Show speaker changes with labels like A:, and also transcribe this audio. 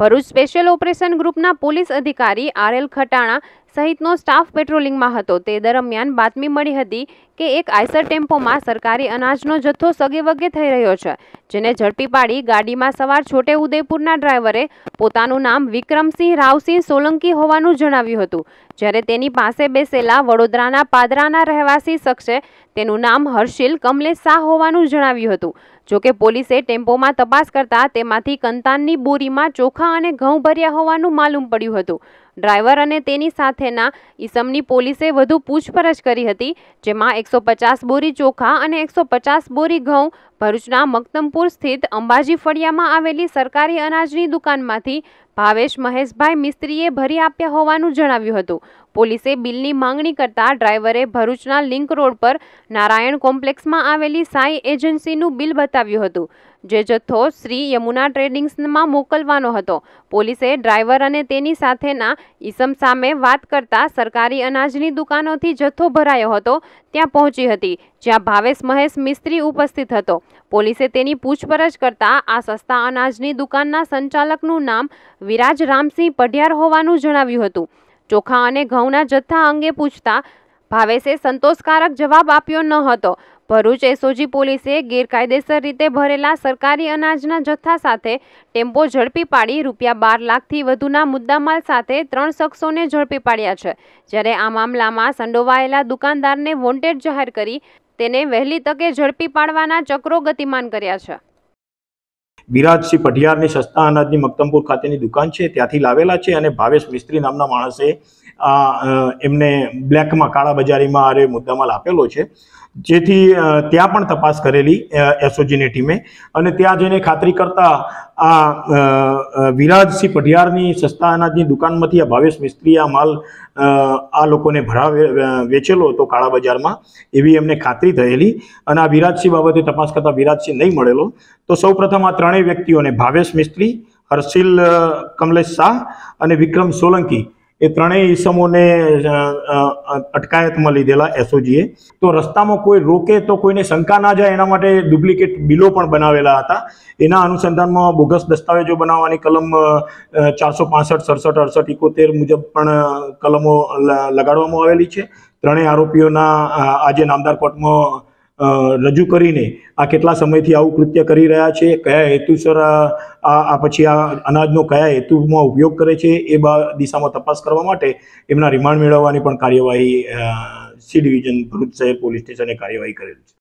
A: Bharuch special operation ગ્રુપના police અધિકારી R L Khatana સહિતનો સ્ટાફ પેટ્રોલિંગમાં હતો તે દરમિયાન બાતમી મળી હતી કે એક આઈસર ટેમ્પોમાં સરકારી અનાજનો જથ્થો સગે વગે થઈ રહ્યો છે જેને ઝડપી પાડી ગાડીમાં સવાર છોટે ઉદયપુરના ડ્રાઈવરે પોતાનું નામ વિક્રમસિંહ રાવસિંહ સોલંકી હોવાનું જણાવ્યું હતું જ્યારે તેની પાસે બેસેલા વડોદરાના પાદરાના રહેવાસી શખ્સે તેનું નામ હર્ષિલ કમલેશ શાહ હોવાનું જણાવ્યું હતું જોકે પોલીસે ટેમ્પોમાં તપાસ કરતા તેમાંથી કંતાનની બોરીમાં ચોખા અને ઘઉં ભર્યા હોવાનું માલુમ પડ્યું હતું ડ્રાઈવર અને તેની સાથેના ઈસમની પોલીસે વધુ પૂછપરછ કરી હતી જેમાં એકસો પચાસ બોરી ચોખા અને એકસો પચાસ બોરી ઘઉં ભરૂચના મક્તમપુર સ્થિત અંબાજી ફળિયામાં આવેલી સરકારી અનાજની દુકાનમાંથી ભાવેશ મહેશભાઈ મિસ્ત્રીએ ભરી આપ્યા હોવાનું જણાવ્યું હતું પોલીસે બિલની માંગણી કરતા ડ્રાઈવરે ભરૂચના લિંક રોડ પર નારાયણ કોમ્પ્લેક્સમાં આવેલી સાઈ એજન્સીનું બિલ બતાવ્યું હતું જે જથ્થો શ્રી યમુના ટ્રેડિંગ્સમાં મોકલવાનો હતો પોલીસે ડ્રાઈવર અને તેની સાથેના ઇસમ સામે વાત કરતા સરકારી અનાજની દુકાનોથી જથ્થો ભરાયો હતો ત્યાં પહોંચી હતી જ્યાં ભાવેશ મહેશ મિસ્ત્રી ઉપસ્થિત હતો પોલીસે તેની પૂછપરછ કરતા આ સસ્તા અનાજની દુકાનનો સંચાલકનું નામ વિરાજ રામસિંહ પઢિયાર હોવાનું જણાવ્યું હતું ચોખા અને ઘઉંના જથ્થા અંગે પૂછતા ભાવેશે સંતોષકારક જવાબ આપ્યો ન હતો ભરૂચ એસઓજી પોલીસે ગેરકાયદેસર રીતે ભરેલા સરકારી અનાજના જથ્થા સાથે ટેમ્પો ઝડપી પાડી રૂપિયા બાર લાખથી વધુના મુદ્દામાલ સાથે ત્રણ શખ્સોને ઝડપી પાડ્યા છે જ્યારે આ મામલામાં સંડોવાયેલા દુકાનદારને વોન્ટેડ જાહેર કરી તેને વહેલી તકે ઝડપી પાડવાના ચક્રો ગતિમાન કર્યા છે
B: વિરાજસિંહ પઢિયારની સસ્તા અનાજની મક્તમપુર ખાતેની દુકાન છે ત્યાંથી લાવેલા છે અને ભાવેશ મિસ્ત્રી નામના માણસે એમને બ્લેકમાં કાળા કાળાબજારીમાં આરે મુદ્દામાલ આપેલો છે જેથી ત્યાં પણ તપાસ કરેલી એસઓજીની ટીમે અને ત્યાં જઈને ખાતરી કરતા આ વિરાજસિંહ પઢિયારની સસ્તા અનાજની દુકાનમાંથી આ ભાવેશ મિસ્ત્રી આ માલ આ લોકોને ભરા વેચેલો હતો કાળા બજારમાં એવી એમને ખાતરી થયેલી અને આ વિરાજસિંહ બાબતે તપાસ કરતાં વિરાજસિંહ નહીં મળેલો તો સૌપ્રથમ આ ત્રણેય વ્યક્તિઓને ભાવેશ મિસ્ત્રી હર્ષિલ કમલેશ શાહ અને વિક્રમ સોલંકી એ ત્રણેય ઈસમોને અટકાયતમાં લીધેલા એસઓજીએ તો રસ્તામાં કોઈ રોકે તો કોઈને શંકા ના જાય એના માટે ડુપ્લિકેટ બિલો પણ બનાવેલા હતા એના અનુસંધાનમાં બોગસ દસ્તાવેજો બનાવવાની કલમ ચારસો પાસઠ સડસઠ અડસઠ ઇકોતેર મુજબ પણ કલમો લગાડવામાં આવેલી છે ત્રણેય આરોપીઓના આજે નામદાર કોર્ટમાં રજૂ કરીને આ કેટલા સમયથી આવું કૃત્ય કરી રહ્યા છે કયા હેતુસર આ પછી આ અનાજનો કયા હેતુમાં ઉપયોગ કરે છે એ બા દિશામાં તપાસ કરવા માટે એમના રિમાન્ડ મેળવવાની પણ કાર્યવાહી સી ડિવિઝન ભરૂચ શહેર પોલીસ સ્ટેશને કાર્યવાહી કરેલ છે